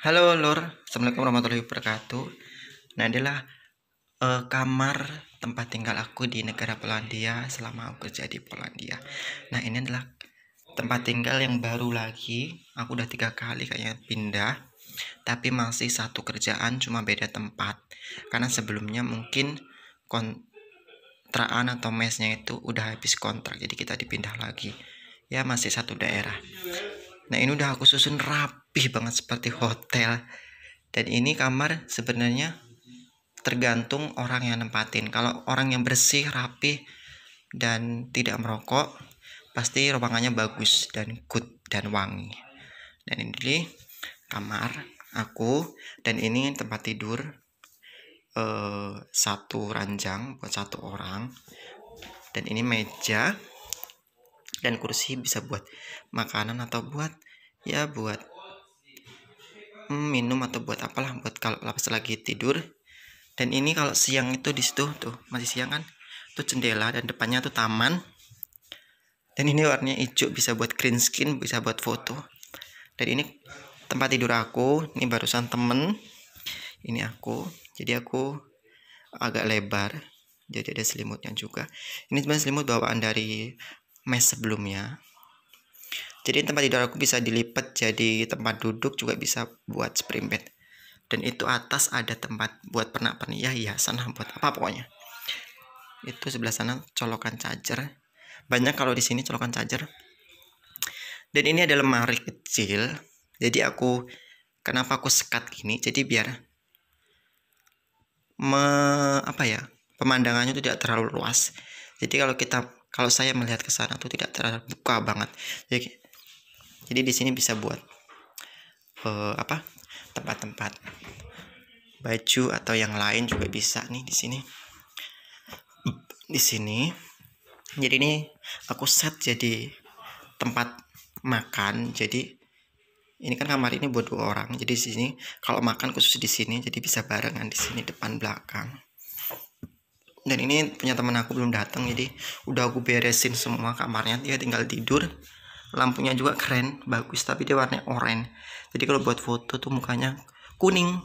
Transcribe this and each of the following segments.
Halo Lur, Assalamualaikum warahmatullahi wabarakatuh Nah inilah uh, eh, kamar tempat tinggal aku di negara Polandia selama aku kerja di Polandia Nah ini adalah tempat tinggal yang baru lagi Aku udah tiga kali kayaknya pindah Tapi masih satu kerjaan cuma beda tempat Karena sebelumnya mungkin kontraan atau mesnya itu udah habis kontrak Jadi kita dipindah lagi Ya masih satu daerah Nah ini udah aku susun rap rapih banget seperti hotel dan ini kamar sebenarnya tergantung orang yang nempatin kalau orang yang bersih rapi dan tidak merokok pasti ruangannya bagus dan good dan wangi dan ini kamar aku dan ini tempat tidur eh, satu ranjang buat satu orang dan ini meja dan kursi bisa buat makanan atau buat ya buat Hmm, minum atau buat apalah buat kalau lapas lagi tidur dan ini kalau siang itu di situ tuh masih siang kan tuh jendela dan depannya tuh taman dan ini warnanya hijau bisa buat green skin bisa buat foto dan ini tempat tidur aku ini barusan temen ini aku jadi aku agak lebar jadi ada selimutnya juga ini sebenarnya selimut bawaan dari mes sebelumnya jadi tempat tidur aku bisa dilipat jadi tempat duduk juga bisa buat spring bed dan itu atas ada tempat buat pernak-pernik ya hiasan buat apa pokoknya itu sebelah sana colokan charger banyak kalau di sini colokan charger dan ini ada lemari kecil jadi aku kenapa aku sekat gini jadi biar me, apa ya pemandangannya tidak terlalu luas jadi kalau kita kalau saya melihat ke sana tuh tidak terlalu buka banget jadi jadi di sini bisa buat uh, apa tempat-tempat baju atau yang lain juga bisa nih di sini di sini jadi ini aku set jadi tempat makan jadi ini kan kamar ini buat dua orang jadi di sini kalau makan khusus di sini jadi bisa barengan di sini depan belakang dan ini punya teman aku belum datang jadi udah aku beresin semua kamarnya dia tinggal tidur lampunya juga keren bagus tapi dia warnanya oranye jadi kalau buat foto tuh mukanya kuning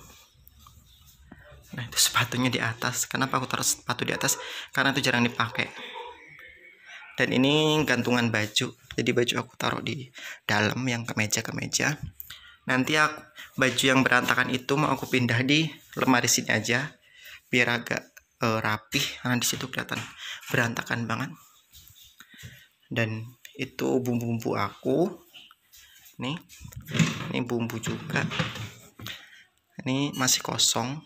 nah itu sepatunya di atas kenapa aku taruh sepatu di atas karena itu jarang dipakai dan ini gantungan baju jadi baju aku taruh di dalam yang kemeja-kemeja nanti aku baju yang berantakan itu mau aku pindah di lemari sini aja biar agak uh, rapih karena di situ kelihatan berantakan banget dan itu bumbu-bumbu aku nih ini bumbu juga ini masih kosong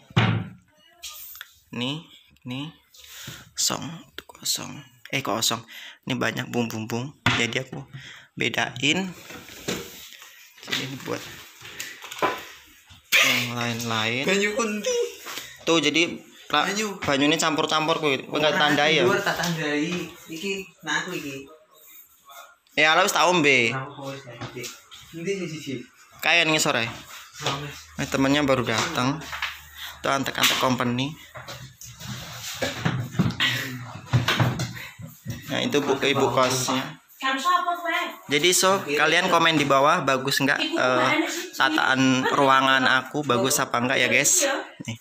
nih ini kosong kosong eh kosong ini banyak bumbu-bumbu jadi aku bedain jadi ini buat yang lain-lain banyu kunti tuh jadi banyu banyu ini campur-campur kok nggak tandai ya tak tandai iki nah aku iki Ya ala wis tak ombe. sore nih sore Nah, temennya baru datang. Tuh antek-antek company. Nah, itu bu, ibu kosnya. Jadi so kalian komen di bawah bagus enggak uh, eh, tataan ruangan aku bagus apa enggak ya, guys? Iya. Nih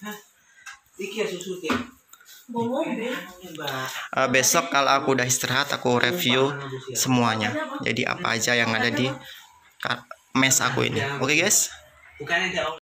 uh, besok kalau aku udah istirahat aku review semuanya jadi apa aja yang ada di mes aku ini oke okay, guys